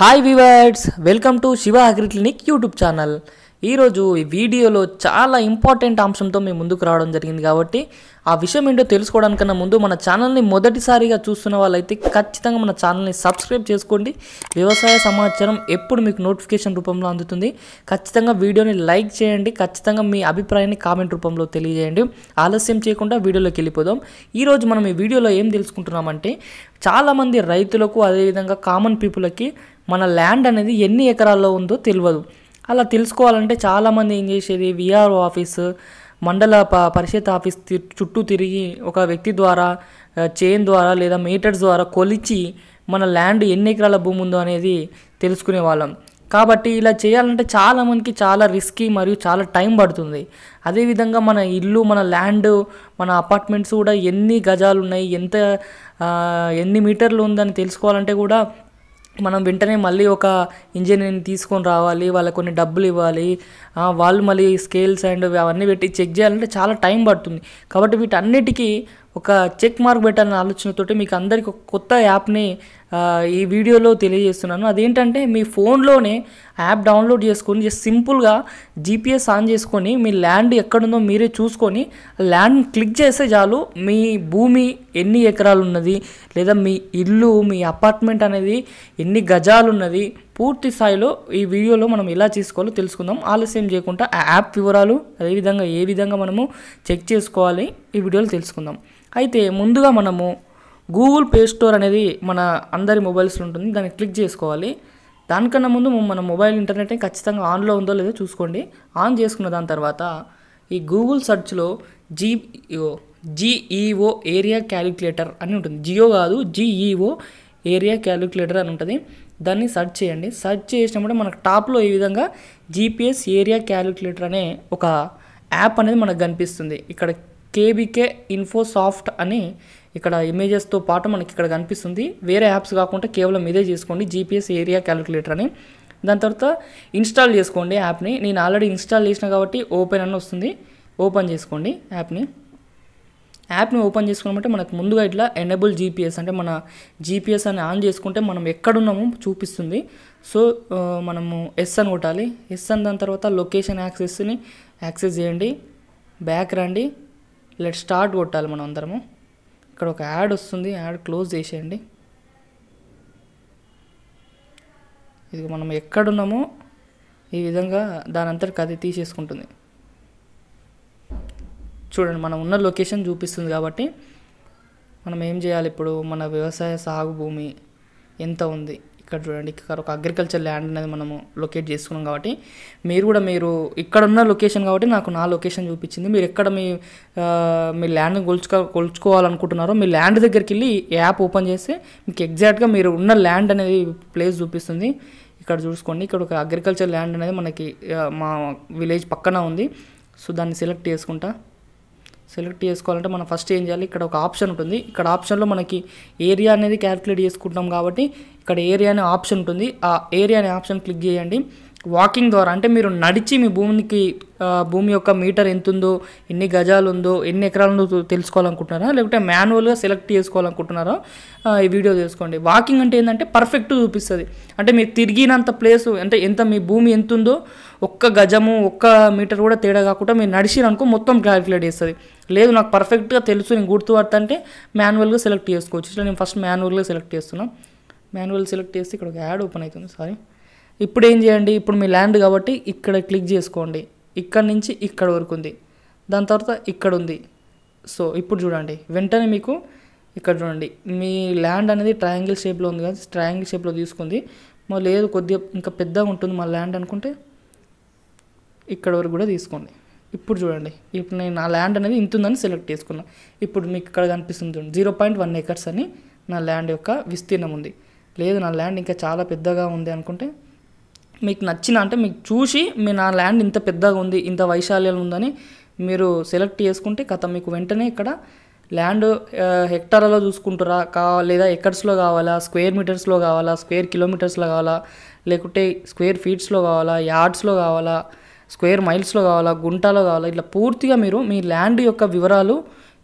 hi viewers welcome to Shiva agri clinic YouTube channel ఈరోజు ఈ వీడియోలో చాలా ఇంపార్టెంట్ అంశంతో మేము ముందుకు రావడం జరిగింది కాబట్టి ఆ విషయం ఏంటో తెలుసుకోవడానికన్నా ముందు మన ఛానల్ని మొదటిసారిగా చూస్తున్న వాళ్ళైతే ఖచ్చితంగా మన ఛానల్ని సబ్స్క్రైబ్ చేసుకోండి వ్యవసాయ సమాచారం ఎప్పుడు మీకు నోటిఫికేషన్ రూపంలో అందుతుంది ఖచ్చితంగా వీడియోని లైక్ చేయండి ఖచ్చితంగా మీ అభిప్రాయాన్ని కామెంట్ రూపంలో తెలియజేయండి ఆలస్యం చేయకుండా వీడియోలోకి వెళ్ళిపోదాం ఈరోజు మనం ఈ వీడియోలో ఏం తెలుసుకుంటున్నామంటే చాలామంది రైతులకు అదేవిధంగా కామన్ పీపుల్కి మన ల్యాండ్ అనేది ఎన్ని ఎకరాల్లో ఉందో తెలియదు అలా తెలుసుకోవాలంటే చాలామంది ఏం చేసేది విఆర్ఓ ఆఫీస్ మండల ప పరిషత్ ఆఫీస్ చుట్టూ తిరిగి ఒక వ్యక్తి ద్వారా చైన్ ద్వారా లేదా మీటర్స్ ద్వారా కొలిచి మన ల్యాండ్ ఎన్ని ఎకరాల భూమి ఉందో అనేది తెలుసుకునే వాళ్ళం కాబట్టి ఇలా చేయాలంటే చాలామందికి చాలా రిస్కీ మరియు చాలా టైం పడుతుంది అదేవిధంగా మన ఇల్లు మన ల్యాండ్ మన అపార్ట్మెంట్స్ కూడా ఎన్ని గజాలు ఉన్నాయి ఎంత ఎన్ని మీటర్లు ఉందని తెలుసుకోవాలంటే కూడా మనం వెంటనే మళ్ళీ ఒక ఇంజనీర్ని తీసుకొని రావాలి వాళ్ళకి కొన్ని డబ్బులు ఇవ్వాలి వాళ్ళు మళ్ళీ స్కేల్స్ అండ్ అవన్నీ పెట్టి చెక్ చేయాలంటే చాలా టైం పడుతుంది కాబట్టి వీటన్నిటికీ ఒక చెక్ మార్క్ పెట్టాలనే ఆలోచనతోటి మీకు అందరికి కొత్త యాప్ని ఈ వీడియోలో తెలియజేస్తున్నాను అదేంటంటే మీ ఫోన్లోనే యాప్ డౌన్లోడ్ చేసుకొని జస్ట్ సింపుల్గా జీపీఎస్ ఆన్ చేసుకొని మీ ల్యాండ్ ఎక్కడుందో మీరే చూసుకొని ల్యాండ్ క్లిక్ చేస్తే చాలు మీ భూమి ఎన్ని ఎకరాలు ఉన్నది లేదా మీ ఇల్లు మీ అపార్ట్మెంట్ అనేది ఎన్ని గజాలు ఉన్నది పూర్తి స్థాయిలో ఈ వీడియోలో మనం ఎలా చేసుకోవాలో తెలుసుకుందాం ఆలస్యం చేయకుండా ఆ యాప్ వివరాలు అదేవిధంగా ఏ విధంగా మనము చెక్ చేసుకోవాలి ఈ వీడియోలో తెలుసుకుందాం అయితే ముందుగా మనము గూగుల్ ప్లే స్టోర్ అనేది మన అందరి మొబైల్స్లో ఉంటుంది దాన్ని క్లిక్ చేసుకోవాలి దానికన్నా ముందు మన మొబైల్ ఇంటర్నెట్ని ఖచ్చితంగా ఆన్లో ఉందో లేదో చూసుకోండి ఆన్ చేసుకున్న దాని తర్వాత ఈ గూగుల్ సర్చ్లో జీ జీఈఓ ఏరియా క్యాలిక్యులేటర్ అని ఉంటుంది జియో e కాదు జీఈఓ ఏరియా క్యాలిక్యులేటర్ అని ఉంటుంది దాన్ని సర్చ్ చేయండి సర్చ్ చేసినప్పుడు మనకు టాప్లో ఈ విధంగా జీపీఎస్ ఏరియా క్యాలిక్యులేటర్ అనే ఒక యాప్ అనేది మనకు కనిపిస్తుంది ఇక్కడ కేబీకే ఇన్ఫోసాఫ్ట్ అని ఇక్కడ ఇమేజెస్తో పాటు మనకి ఇక్కడ కనిపిస్తుంది వేరే యాప్స్ కాకుండా కేవలం ఇదే చేసుకోండి జీపీఎస్ ఏరియా క్యాలిక్యులేటర్ అని దాని తర్వాత ఇన్స్టాల్ చేసుకోండి యాప్ని నేను ఆల్రెడీ ఇన్స్టాల్ చేసిన కాబట్టి ఓపెన్ అని వస్తుంది ఓపెన్ చేసుకోండి యాప్ని యాప్ని ఓపెన్ చేసుకున్నామంటే మనకు ముందుగా ఇట్లా ఎనేబుల్ జీపీఎస్ అంటే మన జీపీఎస్ అని ఆన్ చేసుకుంటే మనం ఎక్కడున్నామో చూపిస్తుంది సో మనము ఎస్ అని కొట్టాలి ఎస్ అని దాని తర్వాత లొకేషన్ యాక్సెస్ని యాక్సెస్ చేయండి బ్యాక్ రండి లెట్ స్టార్ట్ కొట్టాలి మనం అందరము ఇక్కడ ఒక యాడ్ వస్తుంది యాడ్ క్లోజ్ చేసేయండి ఇది మనం ఎక్కడున్నామో ఈ విధంగా దాని అంతటికి అది తీసేసుకుంటుంది చూడండి మనం ఉన్న లొకేషన్ చూపిస్తుంది కాబట్టి మనం ఏం చేయాలి ఇప్పుడు మన వ్యవసాయ సాగు భూమి ఎంత ఉంది ఇక్కడ చూడండి ఇక్కడ ఒక అగ్రికల్చర్ ల్యాండ్ అనేది మనము లొకేట్ చేసుకున్నాం కాబట్టి మీరు కూడా మీరు ఇక్కడ ఉన్న లొకేషన్ కాబట్టి నాకు నా లొకేషన్ చూపించింది మీరు ఎక్కడ మీ మీ ల్యాండ్ని కొలుచుకో కొలుచుకోవాలనుకుంటున్నారో మీ ల్యాండ్ దగ్గరికి వెళ్ళి యాప్ ఓపెన్ చేస్తే మీకు ఎగ్జాక్ట్గా మీరు ఉన్న ల్యాండ్ అనేది ప్లేస్ చూపిస్తుంది ఇక్కడ చూసుకోండి ఇక్కడ ఒక అగ్రికల్చర్ ల్యాండ్ అనేది మనకి మా విలేజ్ పక్కన ఉంది సో దాన్ని సెలెక్ట్ చేసుకుంటా సెలెక్ట్ చేసుకోవాలంటే మనం ఫస్ట్ ఏం చేయాలి ఇక్కడ ఒక ఆప్షన్ ఉంటుంది ఇక్కడ ఆప్షన్లో మనకి ఏరియా అనేది క్యాల్కులేట్ చేసుకుంటాం కాబట్టి ఇక్కడ ఏరియా అనే ఆప్షన్ ఉంటుంది ఆ ఏరియా అనే ఆప్షన్ క్లిక్ చేయండి వాకింగ్ ద్వారా అంటే మీరు నడిచి మీ భూమికి భూమి యొక్క మీటర్ ఎంత ఉందో ఎన్ని గజాలు ఉందో ఎన్ని ఎకరాలు ఉందో తెలుసుకోవాలనుకుంటున్నారా లేకపోతే మాన్యువల్గా సెలెక్ట్ చేసుకోవాలనుకుంటున్నారా ఈ వీడియో చేసుకోండి వాకింగ్ అంటే ఏంటంటే పర్ఫెక్ట్ చూపిస్తుంది అంటే మీరు తిరిగినంత ప్లేస్ అంటే ఎంత మీ భూమి ఎంత ఉందో ఒక్క గజము ఒక్క మీటర్ కూడా తేడా కాకుండా మీరు నడిచిరనుకో మొత్తం క్యాలిక్యులేట్ చేస్తుంది లేదు నాకు పర్ఫెక్ట్గా తెలుసు నేను అంటే మాన్యువల్గా సెలెక్ట్ చేసుకోవచ్చు ఇట్లా నేను ఫస్ట్ మాన్యువల్గా సెలెక్ట్ చేస్తున్నాను మాన్యువల్ సెలెక్ట్ చేస్తే ఇక్కడ ఒక యాడ్ ఓపెన్ అవుతుంది సారీ ఇప్పుడు ఏం చేయండి ఇప్పుడు మీ ల్యాండ్ కాబట్టి ఇక్కడ క్లిక్ చేసుకోండి ఇక్కడ నుంచి ఇక్కడ వరకు ఉంది దాని తర్వాత ఇక్కడ ఉంది సో ఇప్పుడు చూడండి వెంటనే మీకు ఇక్కడ చూడండి మీ ల్యాండ్ అనేది ట్రయాంగిల్ షేప్లో ఉంది కదా ట్రయాంగిల్ షేప్లో తీసుకుంది మా లేదు కొద్దిగా ఇంకా పెద్దగా ఉంటుంది మా ల్యాండ్ అనుకుంటే ఇక్కడ వరకు కూడా తీసుకోండి ఇప్పుడు చూడండి ఇప్పుడు నేను నా ల్యాండ్ అనేది ఇంత ఉందని సెలెక్ట్ చేసుకున్నాను ఇప్పుడు మీకు ఇక్కడ కనిపిస్తుంది జీరో పాయింట్ వన్ ఎకర్స్ అని నా ల్యాండ్ యొక్క విస్తీర్ణం ఉంది లేదు నా ల్యాండ్ ఇంకా చాలా పెద్దగా ఉంది అనుకుంటే మీకు నచ్చిన అంటే మీకు చూసి మీ నా ల్యాండ్ ఇంత పెద్దగా ఉంది ఇంత వైశాల్యం ఉందని మీరు సెలెక్ట్ చేసుకుంటే కథ మీకు వెంటనే ఇక్కడ ల్యాండ్ హెక్టార్లలో చూసుకుంటారా కావాలి లేదా ఎక్కడ్స్లో కావాలా స్క్వేర్ మీటర్స్లో కావాలా స్క్వేర్ కిలోమీటర్స్లో కావాలా లేకుంటే స్క్వేర్ ఫీట్స్లో కావాలా యార్డ్స్లో కావాలా స్క్వేర్ మైల్స్లో కావాలా గుంటాలో కావాలా ఇట్లా పూర్తిగా మీరు మీ ల్యాండ్ యొక్క వివరాలు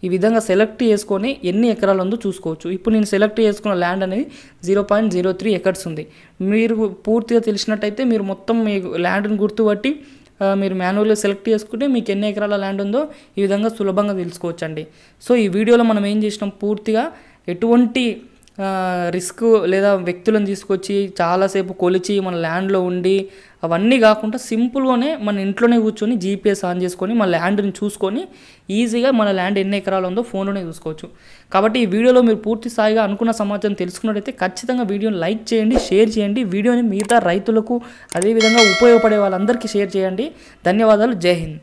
ఈ విధంగా సెలెక్ట్ చేసుకొని ఎన్ని ఎకరాలు ఉందో చూసుకోవచ్చు ఇప్పుడు నేను సెలెక్ట్ చేసుకున్న ల్యాండ్ అనేది zero point zero three acres ఉంది మీరు పూర్తిగా తెలిసినట్టయితే మీరు మొత్తం మీ ల్యాండ్ని గుర్తుపట్టి మీరు మాన్యువల్గా సెలెక్ట్ చేసుకుంటే మీకు ఎన్ని ఎకరాల ల్యాండ్ ఉందో ఈ విధంగా సులభంగా తెలుసుకోవచ్చండి సో ఈ వీడియోలో మనం ఏం చేసినాం పూర్తిగా ఎటువంటి రిస్క్ లేదా వ్యక్తులను తీసుకొచ్చి చాలాసేపు కొలిచి మన ల్యాండ్లో ఉండి అవన్నీ కాకుండా సింపుల్గానే మన ఇంట్లోనే కూర్చొని జీపీఎస్ ఆన్ చేసుకొని మన ల్యాండ్ని చూసుకొని ఈజీగా మన ల్యాండ్ ఎన్ని ఎకరాలు ఉందో ఫోన్లోనే చూసుకోవచ్చు కాబట్టి ఈ వీడియోలో మీరు పూర్తి స్థాయిగా అనుకున్న సమాచారం తెలుసుకున్నట్టయితే ఖచ్చితంగా వీడియోని లైక్ చేయండి షేర్ చేయండి వీడియోని మిగతా రైతులకు అదేవిధంగా ఉపయోగపడే వాళ్ళందరికీ షేర్ చేయండి ధన్యవాదాలు జై హింద్